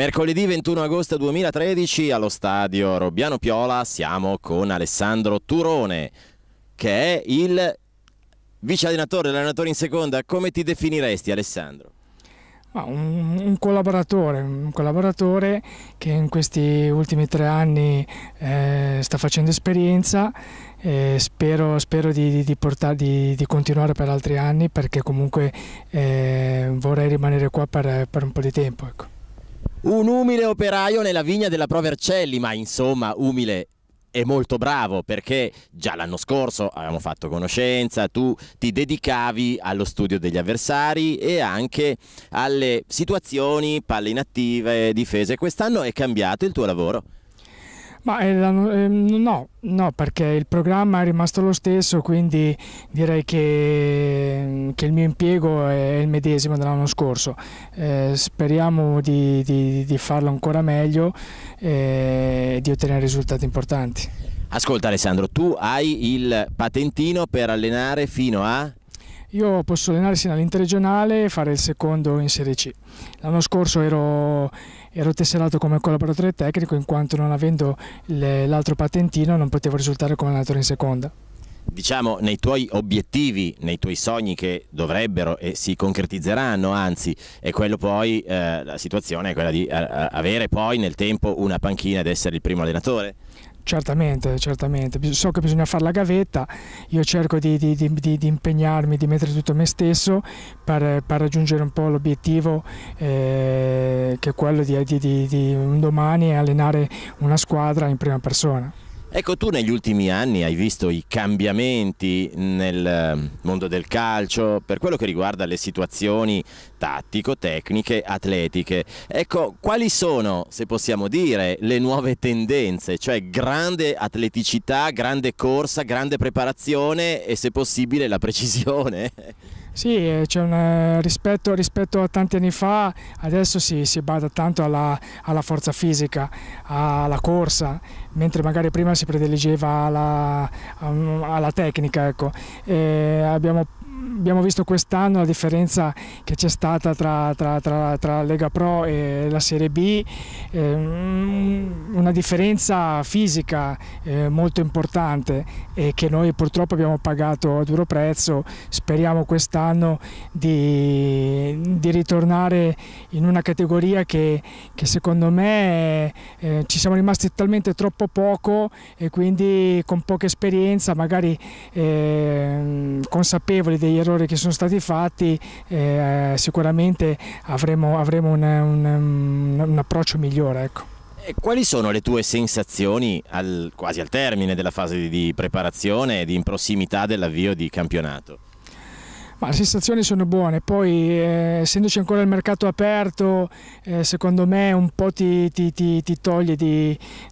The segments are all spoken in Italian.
Mercoledì 21 agosto 2013 allo stadio Robbiano Piola siamo con Alessandro Turone che è il vice allenatore, l'allenatore in seconda. Come ti definiresti Alessandro? un, un, collaboratore, un collaboratore che in questi ultimi tre anni eh, sta facendo esperienza e spero, spero di, di, portare, di, di, continuare per altri anni perché comunque eh, vorrei rimanere qua per, per un po' di tempo. Ecco. Un umile operaio nella vigna della Pro Vercelli, ma insomma umile e molto bravo perché già l'anno scorso avevamo fatto conoscenza, tu ti dedicavi allo studio degli avversari e anche alle situazioni, palle inattive, difese. Quest'anno è cambiato il tuo lavoro? Ma eh, ehm, no, no, perché il programma è rimasto lo stesso, quindi direi che, ehm, che il mio impiego è il medesimo dell'anno scorso. Eh, speriamo di, di, di, farlo ancora meglio eh, e di ottenere risultati importanti. Ascolta Alessandro, tu hai il patentino per allenare fino a... Io posso allenare sia all'interregionale e fare il secondo in Serie C. L'anno scorso ero ero tesserato come collaboratore tecnico in quanto non avendo l'altro patentino non potevo risultare come allenatore in seconda. Diciamo, nei tuoi obiettivi, nei tuoi sogni che dovrebbero e si concretizzeranno, anzi, è quello poi, eh, la situazione è quella di eh, avere poi nel tempo una panchina ed essere il primo allenatore? Certamente, certamente. So che bisogna fare la gavetta, io cerco di, di, di, di impegnarmi, di mettere tutto me stesso per, per raggiungere un po' l'obiettivo eh, che è quello di un domani allenare una squadra in prima persona. Ecco, tu negli ultimi anni hai visto i cambiamenti nel eh, mondo del calcio per quello che riguarda le situazioni tattico-tecniche, atletiche. Ecco, quali sono, se possiamo dire, le nuove tendenze? Cioè grande atleticità, grande corsa, grande preparazione e se possibile la precisione? Sì, eh, una, eh, rispetto, rispetto, a tanti anni fa adesso si, si bada tanto alla, alla, forza fisica, alla corsa, mentre magari prima si prediligeva alla, alla tecnica. Ecco. Eh, abbiamo abbiamo visto quest'anno la differenza che c'è stata tra, tra, tra, tra, Lega Pro e la Serie B, ehm, una differenza fisica eh, molto importante e che noi purtroppo abbiamo pagato a duro prezzo, speriamo quest'anno di, di, ritornare in una categoria che, che secondo me eh, ci siamo rimasti talmente troppo poco e quindi con poca esperienza, magari eh, consapevoli degli errori errori che sono stati fatti eh, sicuramente avremo, avremo un, un, un, approccio migliore. Ecco. E quali sono le tue sensazioni al, quasi al termine della fase di, di preparazione e di in prossimità dell'avvio di campionato? Ma le sensazioni sono buone, poi eh, essendoci ancora il mercato aperto, eh, secondo me un po' ti, ti, ti, ti toglie,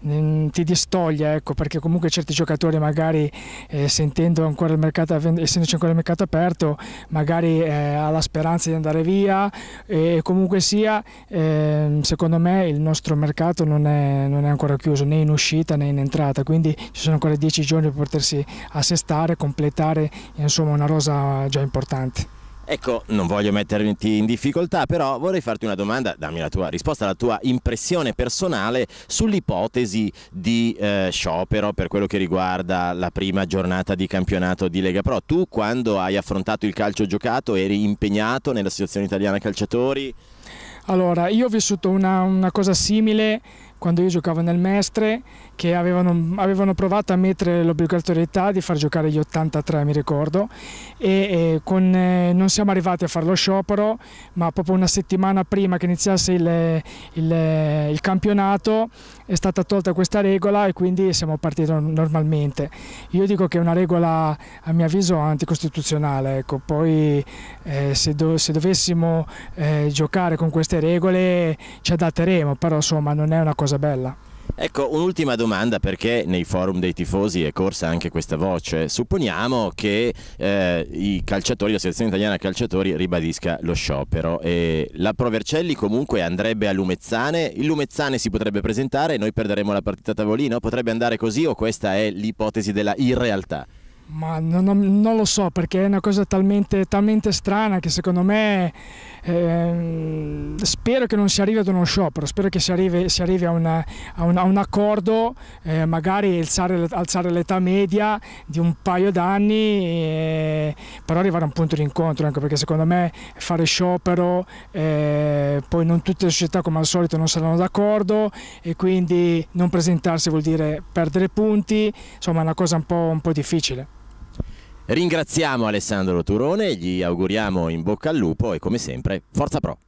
mm, ti, distoglie, ecco, perché comunque certi giocatori magari eh, sentendo ancora il mercato, essendoci ancora il mercato aperto, magari eh, ha la speranza di andare via e comunque sia, ehm, secondo me il nostro mercato non è, non è, ancora chiuso né in uscita né in entrata, quindi ci sono ancora dieci giorni per potersi assestare, completare insomma, una rosa già importante importanti. Ecco, non voglio metterti in difficoltà, però vorrei farti una domanda, dammi la tua risposta, la tua impressione personale sull'ipotesi di eh, sciopero per quello che riguarda la prima giornata di campionato di Lega Pro. Tu quando hai affrontato il calcio giocato eri impegnato nella situazione Italiana Calciatori? Allora, io ho vissuto una, una cosa simile quando io giocavo nel Mestre che avevano, avevano provato a mettere l'obbligatorietà di far giocare gli 83 mi ricordo e, e con, eh, non siamo arrivati a fare lo sciopero ma proprio una settimana prima che iniziasse il, il, il campionato è stata tolta questa regola e quindi siamo partiti normalmente io dico che è una regola a mio avviso anticostituzionale ecco. poi eh, se, do, se, dovessimo eh, giocare con queste regole ci adatteremo però insomma non è una cosa cosa bella. Ecco, un'ultima domanda perché nei forum dei tifosi è corsa anche questa voce. Supponiamo che eh, i calciatori, la selezione italiana calciatori ribadisca lo sciopero e la Provercelli comunque andrebbe a Lumezzane, il Lumezzane si potrebbe presentare e noi perderemo la partita a tavolino, potrebbe andare così o questa è l'ipotesi della irrealtà? Ma non, non, lo so perché è una cosa talmente, talmente strana che secondo me ehm, spero che non si arrivi ad uno sciopero, spero che si arrivi, si arrivi a, una, a, un, a, un, accordo, eh, magari alzare, alzare, l'età media di un paio d'anni, eh, però arrivare a un punto di incontro, anche perché secondo me fare sciopero, eh, poi non tutte le società come al solito non saranno d'accordo e quindi non presentarsi vuol dire perdere punti, insomma è una cosa un po', un po difficile. Ringraziamo Alessandro Turone, gli auguriamo in bocca al lupo e come sempre Forza Pro.